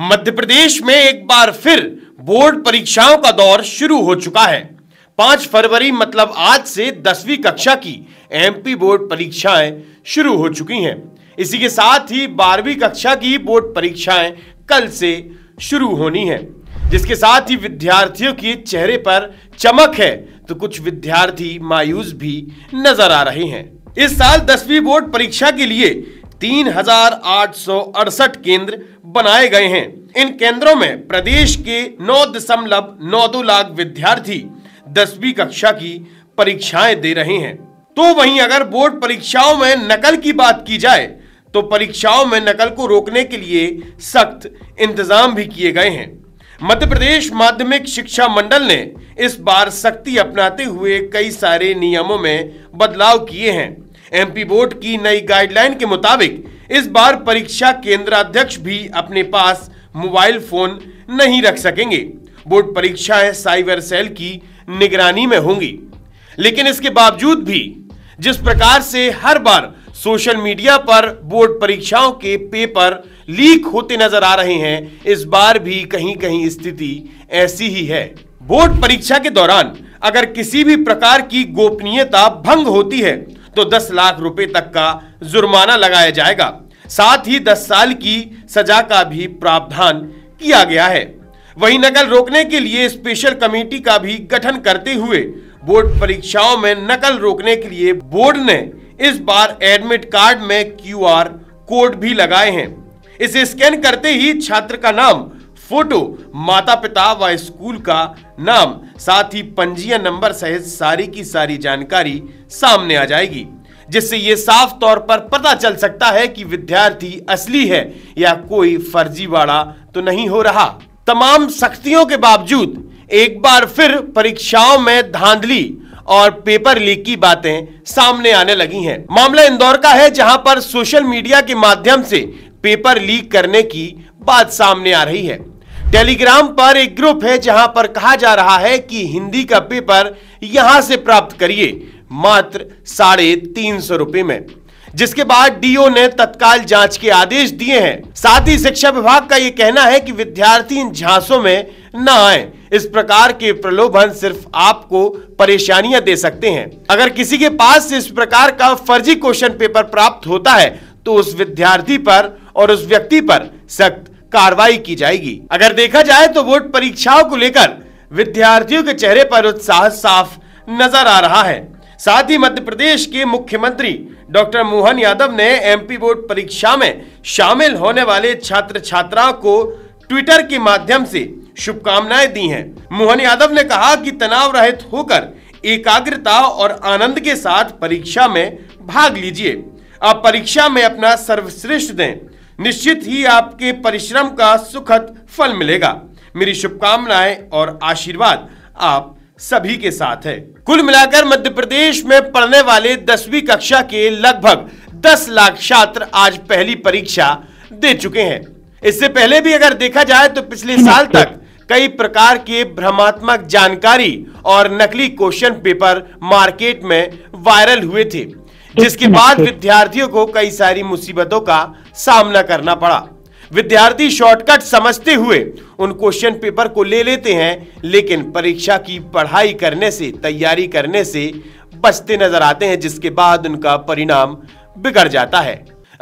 मध्य प्रदेश में एक बार फिर बोर्ड परीक्षाओं का दौर शुरू हो चुका है पांच फरवरी मतलब आज से दसवीं कक्षा की एमपी बोर्ड परीक्षाएं शुरू हो चुकी हैं इसी के साथ ही बारहवीं कक्षा की बोर्ड परीक्षाएं कल से शुरू होनी है जिसके साथ ही विद्यार्थियों के चेहरे पर चमक है तो कुछ विद्यार्थी मायूस भी नजर आ रहे हैं इस साल दसवीं बोर्ड परीक्षा के लिए तीन हजार आठ सौ अड़सठ केंद्र बनाए गए हैं इन केंद्रों में प्रदेश के नौ दशमलव नौ दो लाख विद्यार्थी दसवीं कक्षा की परीक्षाएं दे रहे हैं तो वहीं अगर बोर्ड परीक्षाओं में नकल की बात की जाए तो परीक्षाओं में नकल को रोकने के लिए सख्त इंतजाम भी किए गए हैं मध्य प्रदेश माध्यमिक शिक्षा मंडल ने इस बार सख्ती अपनाते हुए कई सारे नियमों में बदलाव किए हैं एमपी बोर्ड की नई गाइडलाइन के मुताबिक इस बार परीक्षा केंद्राध्यक्ष भी अपने पास मोबाइल फोन नहीं रख सकेंगे बोर्ड परीक्षाएं साइबर सेल की निगरानी में होंगी लेकिन इसके बावजूद भी जिस प्रकार से हर बार सोशल मीडिया पर बोर्ड परीक्षाओं के पेपर लीक होते नजर आ रहे हैं इस बार भी कहीं कहीं स्थिति ऐसी ही है बोर्ड परीक्षा के दौरान अगर किसी भी प्रकार की गोपनीयता भंग होती है तो 10 लाख रुपए तक का जुर्माना लगाया जाएगा साथ ही 10 साल की सजा का भी प्रावधान किया गया है वही नकल रोकने के लिए स्पेशल कमेटी का भी गठन करते हुए बोर्ड परीक्षाओं में नकल रोकने के लिए बोर्ड ने इस बार एडमिट कार्ड में क्यूआर कोड भी लगाए हैं इसे स्कैन करते ही छात्र का नाम फोटो माता पिता व स्कूल का नाम साथ ही पंजीयन नंबर सहित सारी की सारी जानकारी सामने आ जाएगी जिससे ये साफ तौर पर पता चल सकता है कि विद्यार्थी असली है या कोई फर्जीवाड़ा तो नहीं हो रहा तमाम सख्तियों के बावजूद एक बार फिर परीक्षाओं में धांधली और पेपर लीक की बातें सामने आने लगी हैं मामला इंदौर का है जहां पर सोशल मीडिया के माध्यम से पेपर लीक करने की बात सामने आ रही है टेलीग्राम पर एक ग्रुप है जहां पर कहा जा रहा है कि हिंदी का पेपर यहां से प्राप्त करिए मात्र साढ़े तीन सौ रुपए में जिसके बाद डीओ ने तत्काल जांच के आदेश दिए हैं साथ ही शिक्षा विभाग का ये कहना है कि विद्यार्थी इन झांसों में न आए इस प्रकार के प्रलोभन सिर्फ आपको परेशानियां दे सकते हैं अगर किसी के पास इस प्रकार का फर्जी क्वेश्चन पेपर प्राप्त होता है तो उस विद्यार्थी पर और उस व्यक्ति पर सख्त कार्रवाई की जाएगी अगर देखा जाए तो बोर्ड परीक्षाओं को लेकर विद्यार्थियों के चेहरे पर उत्साह साफ नजर आ रहा है साथ ही मध्य प्रदेश के मुख्यमंत्री डॉक्टर मोहन यादव ने एमपी बोर्ड परीक्षा में शामिल होने वाले छात्र छात्राओं को ट्विटर के माध्यम से शुभकामनाएं दी हैं। मोहन यादव ने कहा कि तनाव रहित होकर एकाग्रता और आनंद के साथ परीक्षा में भाग लीजिए आप परीक्षा में अपना सर्वश्रेष्ठ दें निश्चित ही आपके परिश्रम का सुखद फल मिलेगा मेरी शुभकामनाएं और आशीर्वाद आप सभी के साथ है कुल मिलाकर मध्य प्रदेश में पढ़ने वाले दसवीं कक्षा के लगभग 10 लाख छात्र आज पहली परीक्षा दे चुके हैं इससे पहले भी अगर देखा जाए तो पिछले साल तक कई प्रकार के भ्रमात्मक जानकारी और नकली क्वेश्चन पेपर मार्केट में वायरल हुए थे तो जिसके बाद विद्यार्थियों को कई सारी मुसीबतों का सामना करना पड़ा विद्यार्थी शॉर्टकट समझते हुए उन क्वेश्चन पेपर को ले लेते हैं लेकिन परीक्षा की पढ़ाई करने से तैयारी करने से बचते नजर आते हैं जिसके बाद उनका परिणाम बिगड़ जाता है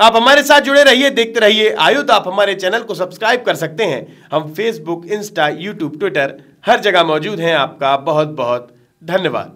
आप हमारे साथ जुड़े रहिए देखते रहिए आयु तो आप हमारे चैनल को सब्सक्राइब कर सकते हैं हम फेसबुक इंस्टा यूट्यूब ट्विटर हर जगह मौजूद हैं आपका बहुत बहुत धन्यवाद